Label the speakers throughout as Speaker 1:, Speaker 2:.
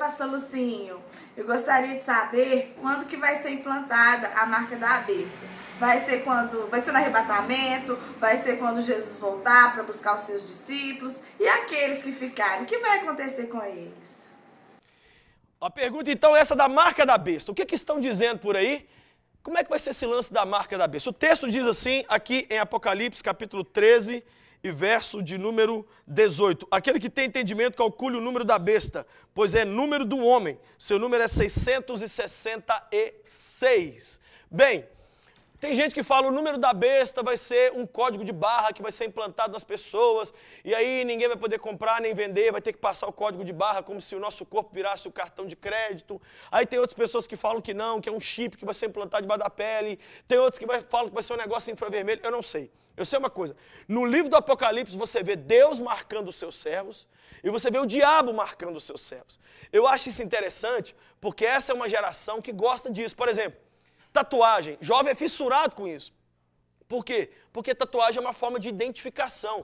Speaker 1: pastor Lucinho, eu gostaria de saber quando que vai ser implantada a marca da besta. Vai ser quando, vai ser no arrebatamento, vai ser quando Jesus voltar para buscar os seus discípulos e aqueles que ficarem, o que vai acontecer com eles? A pergunta então é essa da marca da besta. O que, que estão dizendo por aí? Como é que vai ser esse lance da marca da besta? O texto diz assim, aqui em Apocalipse, capítulo 13, e verso de número 18. Aquele que tem entendimento, calcule o número da besta, pois é número do homem. Seu número é 666. Bem, tem gente que fala o número da besta vai ser um código de barra que vai ser implantado nas pessoas, e aí ninguém vai poder comprar nem vender, vai ter que passar o código de barra como se o nosso corpo virasse o cartão de crédito. Aí tem outras pessoas que falam que não, que é um chip que vai ser implantado debaixo da pele, tem outros que falam que vai ser um negócio infravermelho, eu não sei. Eu sei uma coisa: no livro do Apocalipse você vê Deus marcando os seus servos e você vê o diabo marcando os seus servos. Eu acho isso interessante porque essa é uma geração que gosta disso. Por exemplo, Tatuagem. Jovem é fissurado com isso. Por quê? Porque tatuagem é uma forma de identificação.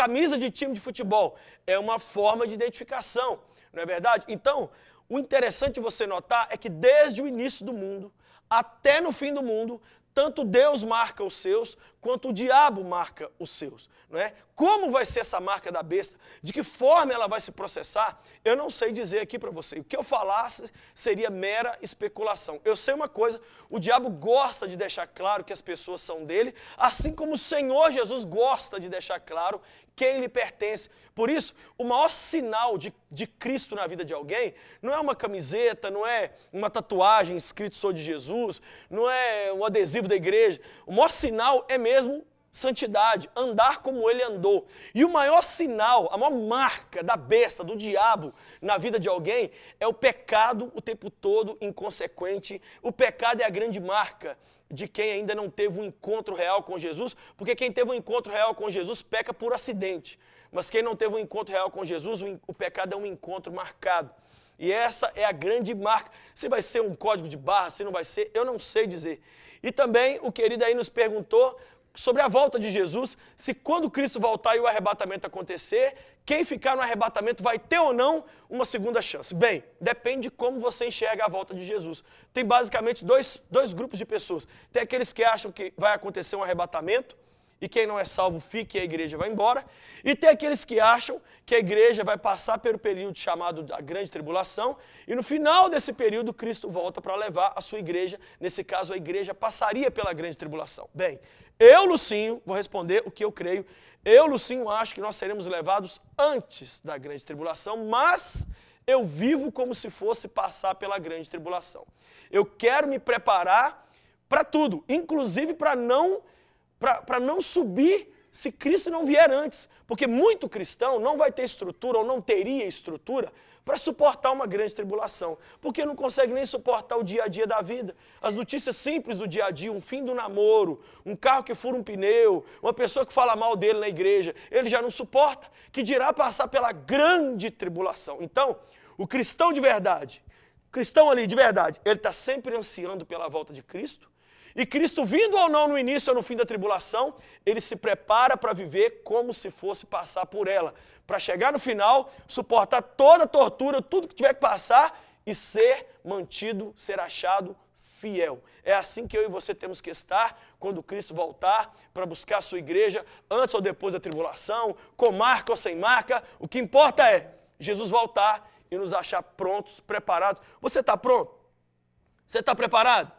Speaker 1: Camisa de time de futebol é uma forma de identificação, não é verdade? Então, o interessante você notar é que desde o início do mundo até no fim do mundo, tanto Deus marca os seus, quanto o diabo marca os seus. Não é? Como vai ser essa marca da besta? De que forma ela vai se processar? Eu não sei dizer aqui para você. O que eu falasse seria mera especulação. Eu sei uma coisa: o diabo gosta de deixar claro que as pessoas são dele, assim como o Senhor Jesus gosta de deixar claro quem lhe pertence. Por isso, o maior sinal de, de Cristo na vida de alguém não é uma camiseta, não é uma tatuagem escrito sou de Jesus, não é um adesivo exclusivo da igreja, o maior sinal é mesmo santidade, andar como ele andou. E o maior sinal, a maior marca da besta, do diabo na vida de alguém é o pecado o tempo todo inconsequente. O pecado é a grande marca de quem ainda não teve um encontro real com Jesus, porque quem teve um encontro real com Jesus peca por acidente. Mas quem não teve um encontro real com Jesus, o pecado é um encontro marcado. E essa é a grande marca. Se vai ser um código de barra, se não vai ser, eu não sei dizer. E também o querido aí nos perguntou sobre a volta de Jesus, se quando Cristo voltar e o arrebatamento acontecer, quem ficar no arrebatamento vai ter ou não uma segunda chance. Bem, depende de como você enxerga a volta de Jesus. Tem basicamente dois, dois grupos de pessoas. Tem aqueles que acham que vai acontecer um arrebatamento, e quem não é salvo fique e a igreja vai embora. E tem aqueles que acham que a igreja vai passar pelo período chamado da grande tribulação e no final desse período Cristo volta para levar a sua igreja, nesse caso a igreja passaria pela grande tribulação. Bem, eu, Lucinho, vou responder o que eu creio. Eu, Lucinho, acho que nós seremos levados antes da grande tribulação, mas eu vivo como se fosse passar pela grande tribulação. Eu quero me preparar para tudo, inclusive para não para não subir se Cristo não vier antes. Porque muito cristão não vai ter estrutura ou não teria estrutura para suportar uma grande tribulação, porque não consegue nem suportar o dia a dia da vida. As notícias simples do dia a dia, um fim do namoro, um carro que fura um pneu, uma pessoa que fala mal dele na igreja, ele já não suporta, que dirá passar pela grande tribulação. Então, o cristão de verdade, o cristão ali de verdade, ele está sempre ansiando pela volta de Cristo, e Cristo, vindo ou não no início ou no fim da tribulação, ele se prepara para viver como se fosse passar por ela, para chegar no final, suportar toda a tortura, tudo que tiver que passar e ser mantido, ser achado fiel. É assim que eu e você temos que estar quando Cristo voltar para buscar a sua igreja, antes ou depois da tribulação, com marca ou sem marca, o que importa é Jesus voltar e nos achar prontos, preparados. Você está pronto? Você está preparado?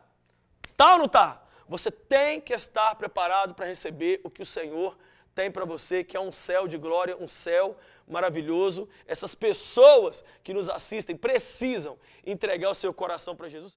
Speaker 1: Tá ou não tá? Você tem que estar preparado para receber o que o Senhor tem para você, que é um céu de glória, um céu maravilhoso. Essas pessoas que nos assistem precisam entregar o seu coração para Jesus.